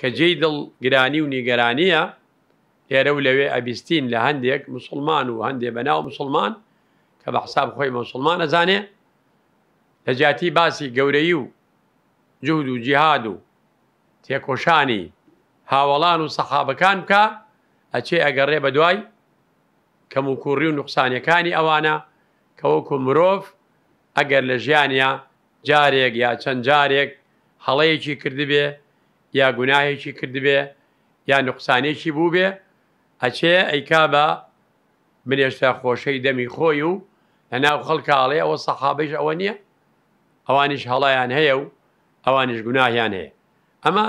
کە جێی دڵگرانی و نیگەرانیە ئێرە و لەوێ ئەبیستین لە هەندێک مسلمان و هەندێک بەناو مسلمان کە بە حساب خۆی مسلمان ئەزانێ لە جیاتی باسی گەورەی و جود و جیهاد و تێکۆشانی هاوەڵان و سەحابەکان بکە ئەچێ ئەگەڕێ بە دوای کەم و کوڕی و نقصانیەکانی ئەوانە کەوەکو مرۆڤ ئەگەر لە ژیانیا جارێک یا چەند جارێک هەڵەیەکی کردبێ یا گوناهێکی کردبێ یا نقصانێکی بوو بێ ئەچێ ئەیکا بە من هێشتا خۆشەی دەمی خۆی و لە ناو خەڵکاڵێ ئەوە سەحابش ئەوە نییە ئەوانش هەڵیان هەیە و ئەوانش گوناهیان هەیە ئەمە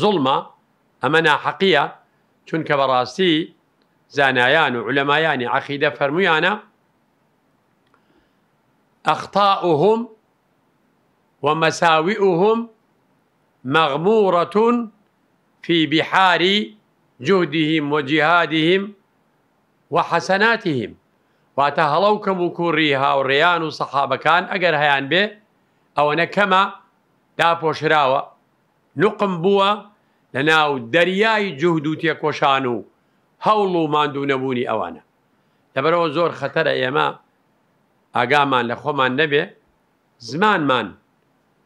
زڵمە ئەمە ناحەقیە چونکە بەڕاستی زانایان و علەمایانی عقیدە فەرمویانە ئەختا وهم ومەساوی وهم مەغموڕەتون في بحار جهدهم وجهادهم وحسناتهم واتە هەڵەوکەم و کوڕی هاوڕێیان و سەحابەکان ئەگەر هەیان بێ ئەوەنە کەمە داپۆشراوە نوقم بووە لە ناو دەریای جوود و تێکۆشان و هەوڵ و ماندوو نەبوونی ئەوانە دەبەرەوە زۆر خەتەرە ئێمە ئاگامان لە خۆمان نەبێ زمانمان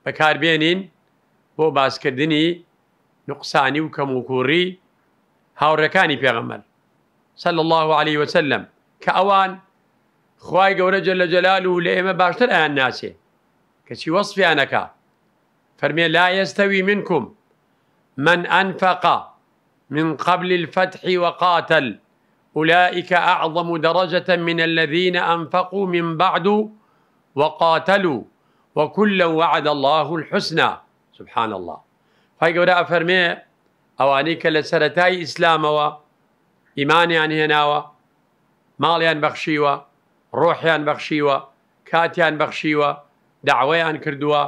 بەکاربێنین بۆ باسکردنی نقصانی و وكموكوري وکوڕی هاوڕەکانی پێغەمەر صلى الله عليه وسلم كأوان ئەوان خی جل جلاله لە جەلال و لە ئێمە باشتر ئەیان ناسێ کەچی وەصفیانەکە لا يستوي منكم من أنفق من قبل الفتح وقاتل أولئك أعظم درجة من الذين أنفقوا من بعد وقاتلوا وكلا وعد الله الحسنى سبحان الله پای گەورە ئەفەرمێ ئەوانەی کە لە سەتای ئیسلامەوە ئیمانیان هێناوە ماڵیان بەخشیوە ڕۆحیان بەخشیوە کاتیان بەخشیوە داوایان کردووە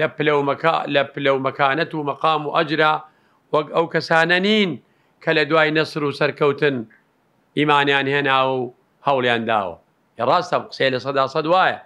لە پلەومەکە لە پلەومەکانەت و مەقام و ئەجرا وەک ئەو کەسانە نین کە لە دوای نەسر و سەرکەوتن ئیمانیان هێنا و هەوڵیان داوە ڕاستە قسەی لە سەدا سەد وایە